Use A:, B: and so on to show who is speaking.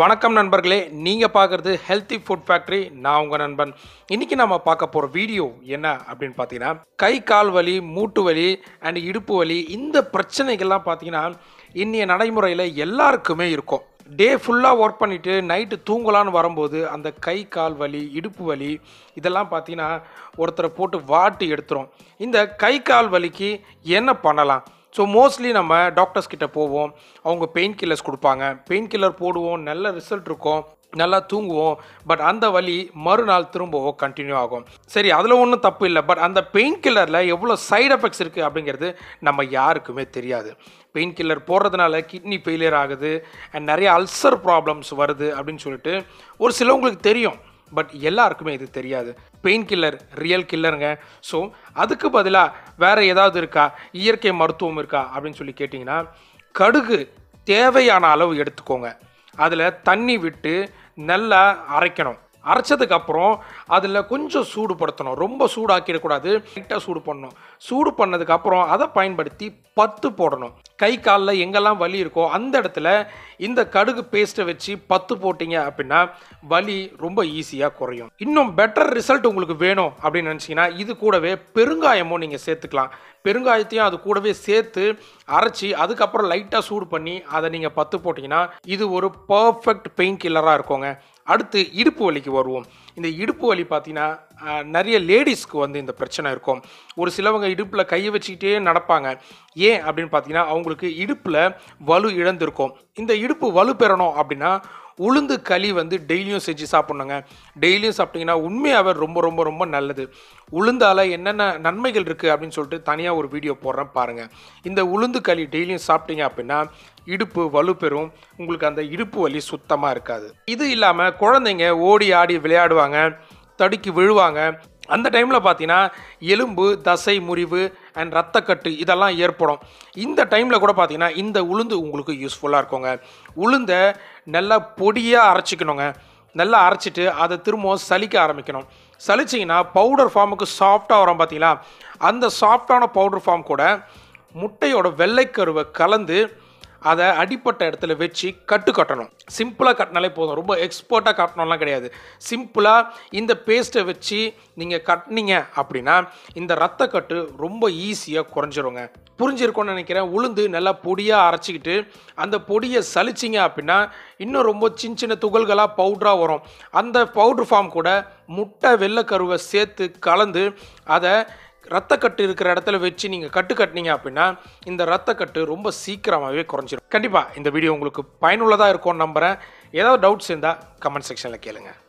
A: வணக்கம் நண்பர்களே நீங்கள் பார்க்குறது ஹெல்த்தி ஃபுட் ஃபேக்ட்ரி நான் உங்கள் நண்பன் இன்றைக்கி நம்ம பார்க்க போகிற வீடியோ என்ன அப்படின்னு பார்த்தீங்கன்னா கை கால் வலி மூட்டு வலி அண்ட் இடுப்பு வலி இந்த பிரச்சனைகள்லாம் பார்த்தீங்கன்னா இன்றைய நடைமுறையில் எல்லாருக்குமே இருக்கும் டே ஃபுல்லாக ஒர்க் பண்ணிவிட்டு நைட்டு தூங்கலான்னு வரும்போது அந்த கை கால் வலி இடுப்பு வலி இதெல்லாம் பார்த்தீங்கன்னா ஒருத்தரை போட்டு வாட்டி எடுத்துரும் இந்த கை கால் வலிக்கு என்ன பண்ணலாம் ஸோ மோஸ்ட்லி நம்ம டாக்டர்ஸ் கிட்ட போவோம் அவங்க பெயின் கில்லர்ஸ் கொடுப்பாங்க பெயின் கில்லர் போடுவோம் நல்ல ரிசல்ட் இருக்கும் நல்லா தூங்குவோம் பட் அந்த வழி மறுநாள் திரும்பவும் கண்டினியூ ஆகும் சரி அதில் ஒன்றும் தப்பு இல்லை பட் அந்த பெயின் கில்லரில் எவ்வளோ சைடு எஃபெக்ட்ஸ் இருக்குது அப்படிங்கிறது நம்ம யாருக்குமே தெரியாது பெயின் கில்லர் போடுறதுனால கிட்னி ஃபெயிலியர் ஆகுது அண்ட் நிறைய அல்சர் ப்ராப்ளம்ஸ் வருது அப்படின்னு சொல்லிட்டு ஒரு சிலவங்களுக்கு தெரியும் பட் எல்லாருக்குமே இது தெரியாது பெயின் கில்லர் ரியல் கில்லருங்க ஸோ அதுக்கு பதிலாக வேறு ஏதாவது இருக்கா இயற்கை மருத்துவம் இருக்கா அப்படின்னு சொல்லி கேட்டிங்கன்னா கடுகு தேவையான அளவு எடுத்துக்கோங்க அதில் தண்ணி விட்டு நல்லா அரைக்கணும் அரைச்சதுக்கப்புறம் அதில் கொஞ்சம் சூடுபடுத்தணும் ரொம்ப சூடாக்கிடக்கூடாது லைட்டாக சூடு பண்ணணும் சூடு பண்ணதுக்கப்புறம் அதை பயன்படுத்தி பத்து போடணும் கை காலில் எங்கெல்லாம் வலி இருக்கோ அந்த இடத்துல இந்த கடுகு பேஸ்ட்டை வச்சு பத்து போட்டிங்க அப்படின்னா வலி ரொம்ப ஈஸியாக குறையும் இன்னும் பெட்டர் ரிசல்ட் உங்களுக்கு வேணும் அப்படின்னு நினச்சிங்கன்னா இது கூடவே பெருங்காயமும் நீங்கள் சேர்த்துக்கலாம் பெருங்காயத்தையும் அது கூடவே சேர்த்து அரைச்சி அதுக்கப்புறம் லைட்டாக சூடு பண்ணி அதை நீங்கள் பத்து போட்டிங்கன்னா இது ஒரு பர்ஃபெக்ட் பெயின் கில்லராக இருக்குங்க அடுத்து இடுப்பு வலிக்கு வருவோம் இந்த இடுப்பு வலி பார்த்தீங்கன்னா நிறைய லேடிஸ்க்கு வந்து இந்த பிரச்சனை இருக்கும் ஒரு சிலவங்க இடுப்பில் கையை வச்சுக்கிட்டே நடப்பாங்க ஏன் அப்படின்னு பார்த்தீங்கன்னா அவங்களுக்கு இடுப்பில் வலு இழந்திருக்கும் இந்த இடுப்பு வலு பெறணும் அப்படின்னா உளுந்து களி வந்து டெய்லியும் செஞ்சு சாப்பிட்ணுங்க டெய்லியும் சாப்பிட்டிங்கன்னா உண்மையாகவே ரொம்ப ரொம்ப ரொம்ப நல்லது உளுந்தால் என்னென்ன நன்மைகள் இருக்குது அப்படின்னு சொல்லிட்டு தனியாக ஒரு வீடியோ போடுறேன் பாருங்கள் இந்த உளுந்து களி டெய்லியும் சாப்பிட்டீங்க அப்படின்னா இடுப்பு வலுப்பெறும் உங்களுக்கு அந்த இடுப்பு வலி சுத்தமாக இருக்காது இது இல்லாமல் குழந்தைங்க ஓடி ஆடி விளையாடுவாங்க தடுக்கி விழுவாங்க அந்த டைமில் பார்த்தீங்கன்னா எலும்பு தசை முறிவு அண்ட் ரத்தக்கட்டு இதெல்லாம் ஏற்படும் இந்த டைமில் கூட பார்த்தீங்கன்னா இந்த உளுந்து உங்களுக்கு யூஸ்ஃபுல்லாக இருக்குங்க உளுந்தை நல்லா பொடியாக அரைச்சிக்கணுங்க நல்லா அரைச்சிட்டு அதை திரும்பவும் சலிக்க ஆரம்பிக்கணும் சலிச்சிங்கன்னா பவுடர் ஃபார்முக்கு சாஃப்டாக வரும் பார்த்தீங்களா அந்த சாஃப்டான பவுடர் ஃபார்ம் கூட முட்டையோட வெள்ளைக்கருவை கலந்து அதை அடிப்பட்ட இடத்துல வச்சு கட்டு கட்டணும் சிம்பிளாக கட்டினாலே போதும் ரொம்ப எக்ஸ்போர்ட்டாக கட்டணும்லாம் கிடையாது சிம்பிளாக இந்த பேஸ்ட்டை வச்சு நீங்கள் கட்டினீங்க அப்படின்னா இந்த ரத்த கட்டு ரொம்ப ஈஸியாக குறைஞ்சிருங்க புரிஞ்சிருக்கோன்னு நினைக்கிறேன் உளுந்து நல்லா பொடியாக அரைச்சிக்கிட்டு அந்த பொடியை சலிச்சிங்க அப்படின்னா இன்னும் ரொம்ப சின்ன சின்ன துகள்களாக பவுட்ராக வரும் அந்த பவுட்ரு ஃபார்ம் கூட முட்டை வெள்ளைக்கருவை சேர்த்து கலந்து அதை ரத்த கட்டு இருக்கிற இடத்துல வச்சு நீங்கள் கட்டு கட்டினீங்க அப்படின்னா இந்த ரத்த கட்டு ரொம்ப சீக்கிரமாகவே குறைஞ்சிடும் கண்டிப்பாக இந்த வீடியோ உங்களுக்கு பயனுள்ளதாக இருக்கும்னு நம்புகிறேன் ஏதாவது டவுட்ஸ் இருந்தால் கமெண்ட் செக்ஷனில் கேளுங்கள்